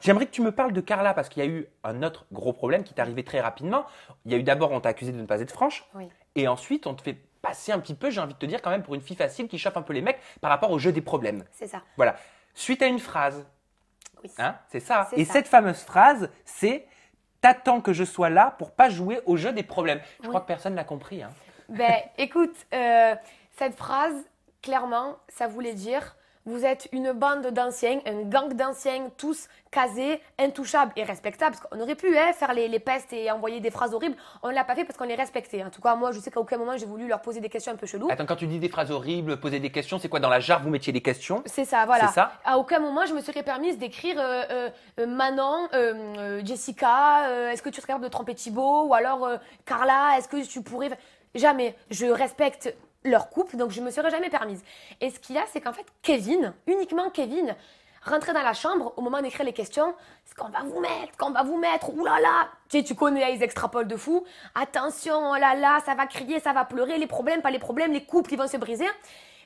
J'aimerais que tu me parles de Carla parce qu'il y a eu un autre gros problème qui t'est arrivé très rapidement. Il y a eu d'abord, on t'a accusé de ne pas être franche. Et ensuite, on te fait passer un petit peu, j'ai envie de te dire, quand même, pour une fille facile qui chauffe un peu les mecs par rapport au jeu des problèmes. C'est ça. Voilà. Suite à une phrase. Oui. Hein, c'est ça. Et cette fameuse phrase, c'est T'attends que je sois là pour pas jouer au jeu des problèmes. Je crois que personne l'a compris. Hein. Ben, écoute, euh, cette phrase, clairement, ça voulait dire vous êtes une bande d'anciens, un gang d'anciens, tous casés, intouchables et respectables. Parce qu'on aurait pu hein, faire les, pestes et envoyer des phrases horribles. On ne l'a pas fait parce qu'on les respectait. En tout cas, moi, je sais qu'à aucun moment j'ai voulu leur poser des questions un peu cheloues. Attends, quand tu dis des phrases horribles, poser des questions, c'est quoi Dans la jarre, vous mettiez des questions C'est ça, voilà. Ça à aucun moment je me serais permise d'écrire euh, euh, euh, Manon, Jessica, est-ce que tu serais capable de tromper Thibaut Ou alors Carla, est-ce que tu pourrais. Jamais. Je respecte leur couple, donc je ne me serais jamais permise. Et ce qu'il y a, c'est qu'en fait, Kevin, uniquement Kevin, rentrait dans la chambre au moment d'écrire les questions. Ce qu'on va vous mettre, qu'on va vous mettre, oulala. Là là. Tu sais, tu connais les extrapolent de fou. Attention, oh là là, ça va crier, ça va pleurer, les problèmes, pas les problèmes, les couples qui vont se briser.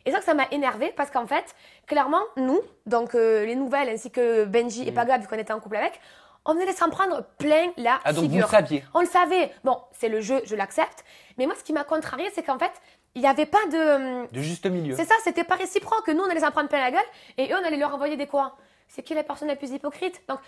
Et ça, ça m'a énervé parce qu'en fait, clairement, nous, donc euh, les nouvelles ainsi que Benji et mm. Paga, vu qu'on était en couple avec, on venait de s'en prendre plein la ah, figure. On le savait. Bon, c'est le jeu, je l'accepte. Mais moi, ce qui m'a contrarié, c'est qu'en fait, il n'y avait pas de. Hum, de juste milieu. C'est ça, c'était pas réciproque. Nous, on allait s'en prendre plein la gueule et eux, on allait leur envoyer des quoi C'est qui la personne la plus hypocrite Donc,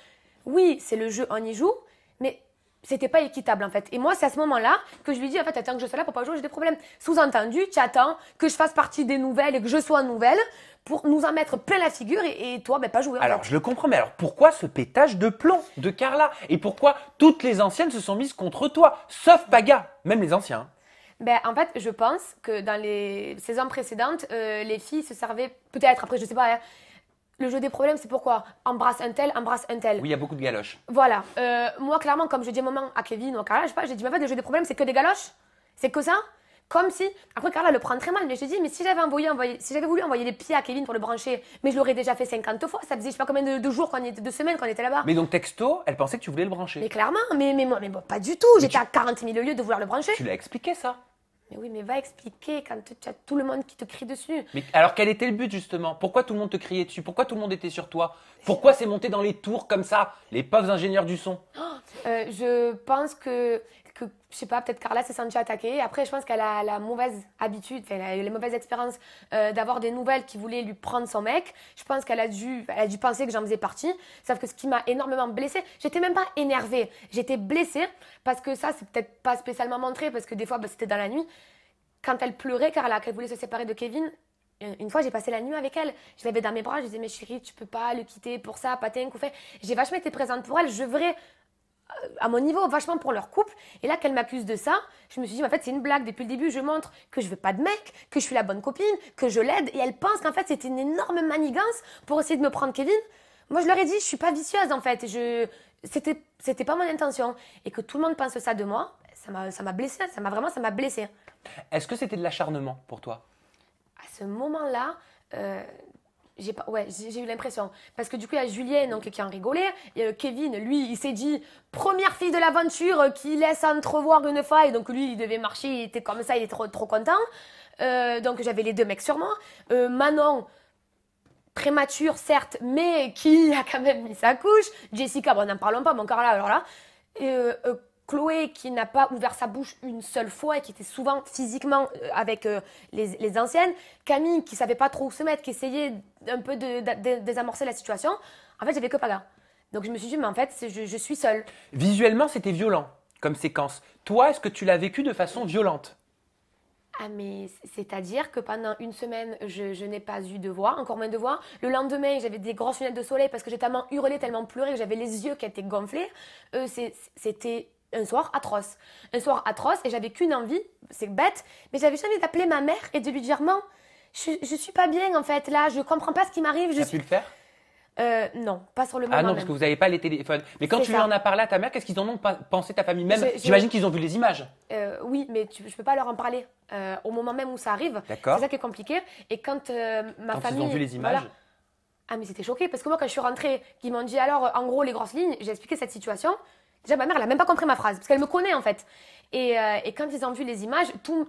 oui, c'est le jeu, on y joue, mais c'était pas équitable en fait. Et moi, c'est à ce moment-là que je lui dis en fait, attends que je sois là pour pas jouer, j'ai des problèmes. Sous-entendu, tu attends que je fasse partie des nouvelles et que je sois nouvelle pour nous en mettre plein la figure et, toi, ben pas jouer. alors, je le comprends, mais alors pourquoi ce pétage de plomb de Carla Et pourquoi toutes les anciennes se sont mises contre toi, sauf Paga, même les anciens ben, en fait, je pense que dans les saisons précédentes, euh, les filles se servaient, peut-être, après, je sais pas, hein, le jeu des problèmes, c'est pourquoi embrasse un tel, embrasse un tel. Oui, il y a beaucoup de galoches. Voilà. Euh, moi, clairement, comme je dis à un moment à Kevin ou à Carla, je sais pas, j'ai dit, mais en fait, le jeu des problèmes, c'est que des galoches C'est que ça comme si. Après, Carla le prend très mal, mais je dis, mais si j'avais si j'avais voulu envoyer les pieds à Kevin pour le brancher, mais je l'aurais déjà fait 50 fois. Ça faisait je sais pas combien de, jours, de semaines qu'on était là-bas. Mais donc, texto, elle pensait que tu voulais le brancher. Mais clairement, mais, mais moi, mais, pas du tout. J'étais à 40 000 lieux de vouloir le brancher. Tu l'as expliqué ça mais oui, mais va expliquer quand tu as tout le monde qui te crie dessus. Mais alors quel était le but justement Pourquoi tout le monde te criait dessus Pourquoi tout le monde était sur toi Pourquoi c'est monté dans les tours comme ça Les pauvres ingénieurs du son oh, euh, je pense que, que, je sais pas, peut-être Carla s'est sentie attaquée. Après, je pense qu'elle a la mauvaise habitude, elle a eu les mauvaises expériences euh, d'avoir des nouvelles qui voulaient lui prendre son mec. Je pense qu'elle a dû, elle a dû penser que j'en faisais partie. Sauf que ce qui m'a énormément blessée, j'étais même pas énervée, j'étais blessée parce que ça, c'est peut-être pas spécialement montré parce que des fois, bah, c'était dans la nuit. Quand elle pleurait, Carla, qu'elle voulait se séparer de Kevin, euh, une fois, j'ai passé la nuit avec elle. Je l'avais dans mes bras, je disais, mais chérie, tu peux pas le quitter pour ça, pas un fait. J'ai vachement été présente pour elle. Je, vrai, euh, à mon niveau vachement pour leur couple. Et là qu'elle m'accuse de ça, je me suis dit, en fait, c'est une blague. Depuis le début, je montre que je veux pas de mec, que je suis la bonne copine, que je l'aide. Et elle pense qu'en fait, c'était une énorme manigance pour essayer de me prendre Kevin. Moi, je leur ai dit, je suis pas vicieuse en fait. Je, c'était, c'était pas mon intention. Et que tout le monde pense ça de moi, ça m'a, ça blessée. Ça m'a vraiment, ça m'a blessé. Est-ce que c'était de l'acharnement pour toi À ce moment-là, euh, j'ai pas ouais j'ai eu l'impression parce que du coup il y a Julien donc qui en rigolait et, euh, Kevin lui il s'est dit première fille de l'aventure euh, qui laisse entrevoir une faille donc lui il devait marcher il était comme ça il était trop, trop content euh, donc j'avais les deux mecs sur moi euh, Manon prémature certes mais qui a quand même mis sa couche Jessica bon n'en parlons pas mon corps là alors là Chloé qui n'a pas ouvert sa bouche une seule fois et qui était souvent physiquement euh, avec euh, les, anciennes, Camille qui savait pas trop où se mettre, qui essayait un peu de, désamorcer la situation, en fait j'avais que Paga. Donc je me suis dit mais en fait je, suis seule. Visuellement c'était violent comme séquence. Toi est-ce que tu l'as vécu de façon violente ah mais c'est-à-dire que pendant une semaine, je, n'ai pas eu de voix, encore moins de voix. Le lendemain, j'avais des grosses lunettes de soleil parce que j'ai tellement hurlé, tellement pleuré que j'avais les yeux qui étaient gonflés. Euh, C'était un soir atroce. Un soir atroce et j'avais qu'une envie, c'est bête, mais j'avais envie d'appeler ma mère et de lui dire Non, je, je suis pas bien en fait là, je comprends pas ce qui m'arrive. Je as pu le faire euh, non, pas sur le moment. Ah non, parce que vous n'avez pas les téléphones. Mais quand tu lui en as parlé à ta mère, qu'est-ce qu'ils en ont pensé ta famille même J'imagine qu'ils ont vu les images. Euh, oui, mais je peux pas leur en parler euh, au moment même où ça arrive. D'accord. C'est ça qui est compliqué. Et quand ma quand famille. Ils ont vu les images. Ah mais c'était choqué parce que moi quand je suis rentrée, ils m'ont dit alors en gros les grosses lignes, j'ai expliqué cette situation. Déjà, ma mère, elle même pas compris ma phrase, parce qu'elle me connaît en fait. Et, euh, quand ils ont vu les images, tous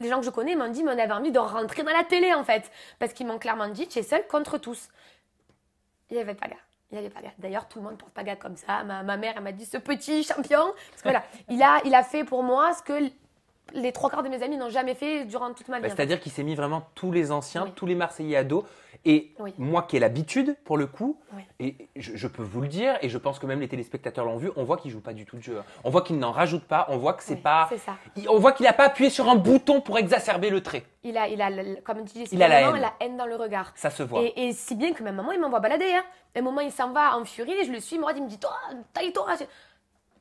les gens que je connais m'ont dit, mais on avait envie de rentrer dans la télé en fait. Parce qu'ils m'ont clairement dit, tu es seule contre tous. Il n'y avait pas gars. Il n'y avait pas gars. D'ailleurs, tout le monde porte pas gars comme ça. Ma, mère, elle m'a dit, ce petit champion. Parce que voilà, il a, il a fait pour moi ce que les trois quarts de mes amis n'ont jamais fait durant toute ma vie. Bah, c'est-à-dire qu'il s'est mis vraiment tous les anciens, tous les Marseillais à dos et moi qui ai l'habitude, pour le coup, et je, peux vous le dire, et je pense que même les téléspectateurs l'ont vu, on voit qu'il joue pas du tout le jeu. On voit qu'il n'en rajoute pas, on voit que c'est pas. on voit qu'il n'a pas appuyé sur un bouton pour exacerber le trait. Il a, il a comme tu dis, il a la haine. dans le regard. Ça se voit. Et, si bien que même maman, il m'envoie balader. Hein. un moment, il s'en va en furie, et je le suis, il me dit Toi, taille-toi.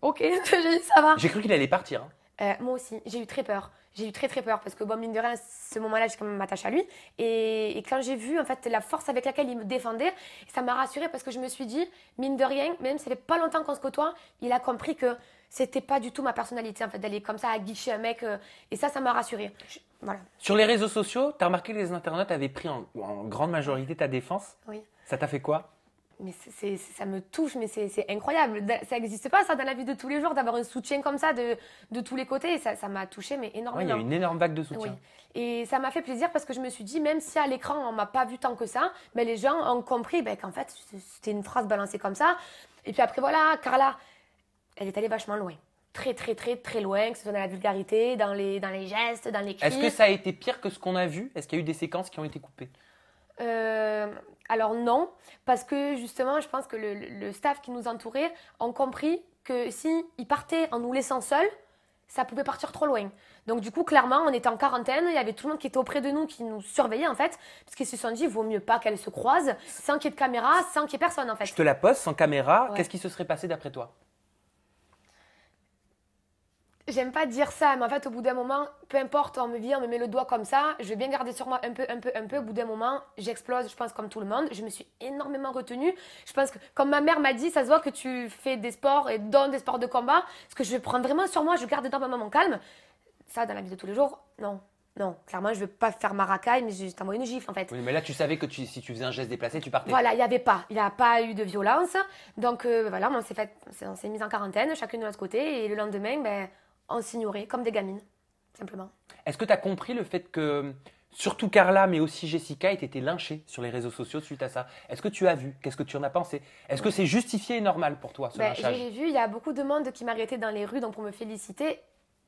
Ok, ça va. J'ai cru qu'il allait partir. Hein. Euh, moi aussi, j'ai eu très peur. J'ai eu très très peur parce que, bon, mine de rien, ce moment-là, je même m'attache à lui. Et, quand j'ai vu en fait la force avec laquelle il me défendait, ça m'a rassurée parce que je me suis dit, mine de rien, même si ça fait pas longtemps qu'on se côtoie, il a compris que c'était pas du tout ma personnalité en fait d'aller comme ça à guicher un mec. Euh, et ça, ça m'a rassurée. voilà. Sur les réseaux sociaux, tu as remarqué que les internautes avaient pris en, en grande majorité ta défense Oui. Ça t'a fait quoi mais ça me touche, mais c'est incroyable. Ça n'existe pas, ça, dans la vie de tous les jours, d'avoir un soutien comme ça de, de tous les côtés. ça, m'a touché, mais énormément. il y a une énorme vague de soutien. Et ça m'a fait plaisir parce que je me suis dit, même si à l'écran, on m'a pas vu tant que ça, mais ben, les gens ont compris ben, qu'en fait, c'était une phrase balancée comme ça. Et puis après, voilà, Carla, elle est allée vachement loin très très très très loin, que ce soit dans la vulgarité, dans les, dans les gestes, dans les cris. Est-ce que ça a été pire que ce qu'on a vu Est-ce qu'il y a eu des séquences qui ont été coupées euh, alors non, parce que justement, je pense que le, staff qui nous entourait ont compris que s'ils ils partaient en nous laissant seuls, ça pouvait partir trop loin. Donc du coup, clairement, on était en quarantaine, il y avait tout le monde qui était auprès de nous, qui nous surveillait en fait, parce qu'ils se sont dit, il vaut mieux pas qu'elles se croisent, sans qu'il y ait de caméra, sans qu'il y ait personne en fait. Je te la pose, sans caméra, qu'est-ce qui se serait passé d'après toi j'aime pas dire ça, mais en fait, au bout d'un moment, peu importe, on me vient, on me met le doigt comme ça, je vais bien garder sur moi un peu, un peu, un peu. Au bout d'un moment, j'explose, je pense, comme tout le monde. Je me suis énormément retenue. Je pense que, comme ma mère m'a dit, ça se voit que tu fais des sports et dans des sports de combat. Ce que je prends vraiment sur moi, je garde dans ma mon calme. Ça, dans la vie de tous les jours, non. Non, clairement, je veux pas faire ma racaille, mais juste t'envoie une gifle en fait. Oui, mais là, tu savais que tu, si tu faisais un geste déplacé, tu partais. Voilà, il n'y avait pas. Il n'y a pas eu de violence. Donc euh, voilà, on s'est mis en quarantaine, chacune de notre côté. Et le lendemain, ben, on s'ignorait comme des gamines, simplement. Est-ce que tu as compris le fait que surtout Carla, mais aussi Jessica, aient été lynchées sur les réseaux sociaux suite à ça Est-ce que tu as vu Qu'est-ce que tu en as pensé Est-ce que c'est justifié et normal pour toi, ce ben, J'ai vu, il y a beaucoup de monde qui m'arrêtait dans les rues donc pour me féliciter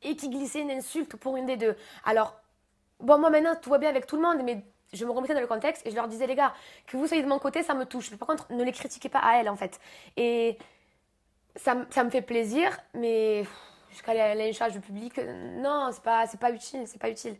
et qui glissait une insulte pour une des deux. Alors, bon, moi maintenant, tout va bien avec tout le monde, mais je me remettais dans le contexte et je leur disais, les gars, que vous soyez de mon côté, ça me touche. par contre, ne les critiquez pas à elle en fait. Et ça, ça me fait plaisir, mais jusqu'à charge du public. Euh, non, c'est pas, c'est pas utile, c'est pas utile.